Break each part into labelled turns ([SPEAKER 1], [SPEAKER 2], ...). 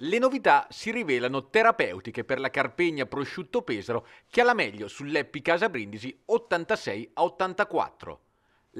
[SPEAKER 1] Le novità si rivelano terapeutiche per la Carpegna Prosciutto Pesaro che ha la meglio sull'Eppi Casa Brindisi 86 a 84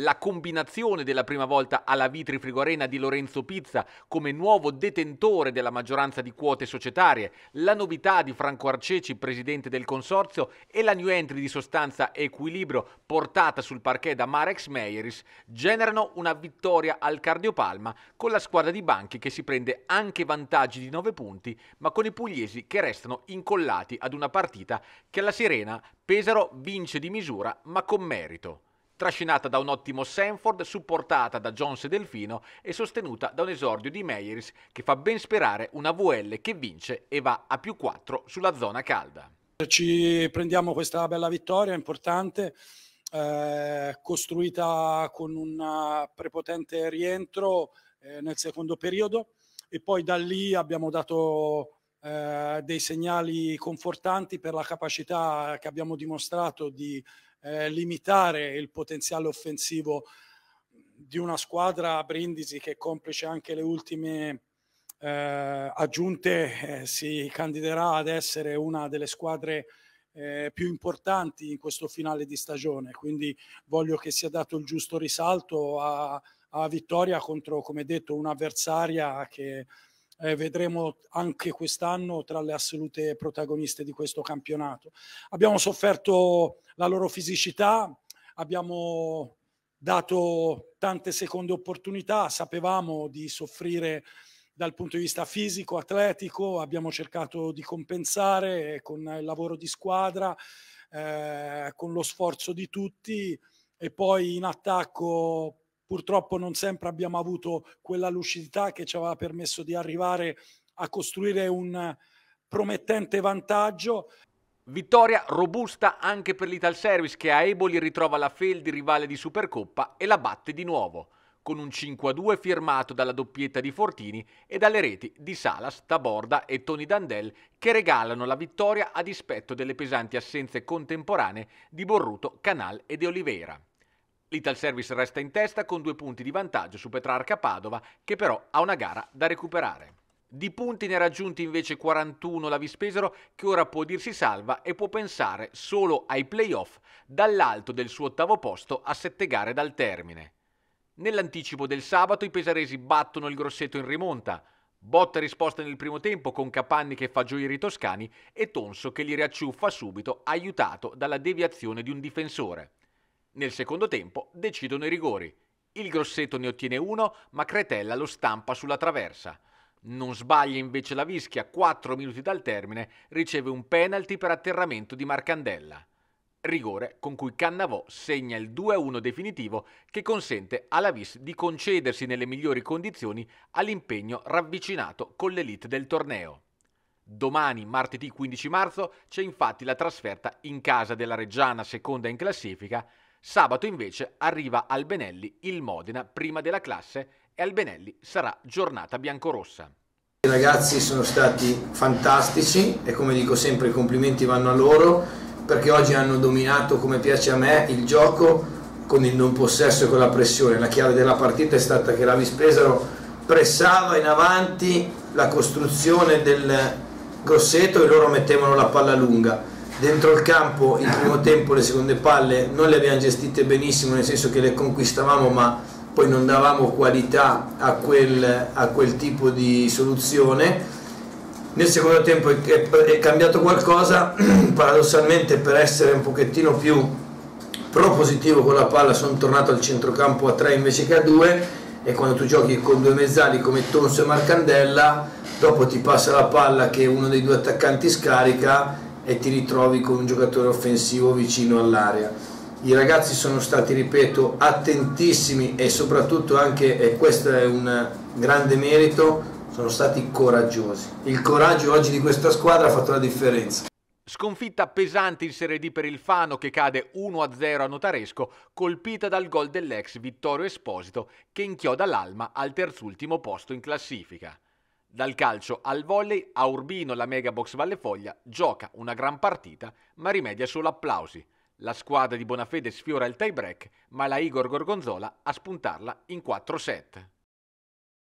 [SPEAKER 1] la combinazione della prima volta alla Vitri Frigorena di Lorenzo Pizza come nuovo detentore della maggioranza di quote societarie, la novità di Franco Arceci, presidente del consorzio, e la new entry di sostanza e equilibrio portata sul parquet da Marex Meyeris generano una vittoria al Cardiopalma con la squadra di Banchi che si prende anche vantaggi di 9 punti, ma con i pugliesi che restano incollati ad una partita che alla Sirena Pesaro vince di misura ma con merito trascinata da un ottimo Sanford, supportata da Jones e Delfino e sostenuta da un esordio di Meyers che fa ben sperare una VL che vince e va a più 4 sulla zona calda.
[SPEAKER 2] Ci prendiamo questa bella vittoria importante, eh, costruita con un prepotente rientro eh, nel secondo periodo e poi da lì abbiamo dato eh, dei segnali confortanti per la capacità che abbiamo dimostrato di eh, limitare il potenziale offensivo di una squadra a Brindisi che complice anche le ultime eh, aggiunte eh, si candiderà ad essere una delle squadre eh, più importanti in questo finale di stagione. Quindi voglio che sia dato il giusto risalto a, a vittoria contro, come detto, un'avversaria che eh, vedremo anche quest'anno tra le assolute protagoniste di questo campionato. Abbiamo sofferto la loro fisicità, abbiamo dato tante seconde opportunità, sapevamo di soffrire dal punto di vista fisico, atletico, abbiamo cercato di compensare con il lavoro di squadra, eh, con lo sforzo di tutti e poi in attacco purtroppo non sempre abbiamo avuto quella lucidità che ci aveva permesso di arrivare
[SPEAKER 1] a costruire un promettente vantaggio. Vittoria robusta anche per l'Ital Service che a Eboli ritrova la fail di rivale di Supercoppa e la batte di nuovo con un 5-2 firmato dalla doppietta di Fortini e dalle reti di Salas, Taborda e Tony Dandel che regalano la vittoria a dispetto delle pesanti assenze contemporanee di Borruto, Canal e De Oliveira. L'Ital Service resta in testa con due punti di vantaggio su Petrarca Padova, che però ha una gara da recuperare. Di punti ne ha raggiunti invece 41 la Vispesero, che ora può dirsi salva e può pensare solo ai playoff dall'alto del suo ottavo posto a sette gare dal termine. Nell'anticipo del sabato i pesaresi battono il Grosseto in rimonta. Botta risposta nel primo tempo con Capanni che fa gioire i toscani e Tonso che li riacciuffa subito aiutato dalla deviazione di un difensore. Nel secondo tempo decidono i rigori. Il Grosseto ne ottiene uno, ma Cretella lo stampa sulla traversa. Non sbaglia invece la Vischia, 4 minuti dal termine, riceve un penalty per atterramento di Marcandella. Rigore con cui Cannavò segna il 2-1 definitivo che consente alla Vis di concedersi nelle migliori condizioni all'impegno ravvicinato con l'elite del torneo. Domani, martedì 15 marzo, c'è infatti la trasferta in casa della Reggiana, seconda in classifica, Sabato invece arriva al Benelli il Modena prima della classe e al Benelli sarà giornata biancorossa.
[SPEAKER 3] I ragazzi sono stati fantastici e come dico sempre i complimenti vanno a loro perché oggi hanno dominato come piace a me il gioco con il non possesso e con la pressione. La chiave della partita è stata che la Vispesaro pressava in avanti la costruzione del Grosseto e loro mettevano la palla lunga dentro il campo il primo tempo le seconde palle non le abbiamo gestite benissimo nel senso che le conquistavamo ma poi non davamo qualità a quel, a quel tipo di soluzione nel secondo tempo è cambiato qualcosa paradossalmente per essere un pochettino più propositivo con la palla sono tornato al centrocampo a 3 invece che a 2 e quando tu giochi con due mezzali come Tonso e Marcandella dopo ti passa la palla che uno dei due attaccanti scarica e ti ritrovi con un giocatore offensivo vicino all'area. I ragazzi sono stati, ripeto, attentissimi e soprattutto anche, e questo è un grande merito, sono stati coraggiosi. Il coraggio oggi di questa squadra ha fatto la differenza.
[SPEAKER 1] Sconfitta pesante in Serie D per il Fano che cade 1-0 a Notaresco, colpita dal gol dell'ex Vittorio Esposito che inchioda l'Alma al terzultimo posto in classifica. Dal calcio al volley, a Urbino la Megabox Vallefoglia gioca una gran partita ma rimedia solo applausi. La squadra di Bonafede sfiora il tie break ma la Igor Gorgonzola a spuntarla in quattro set.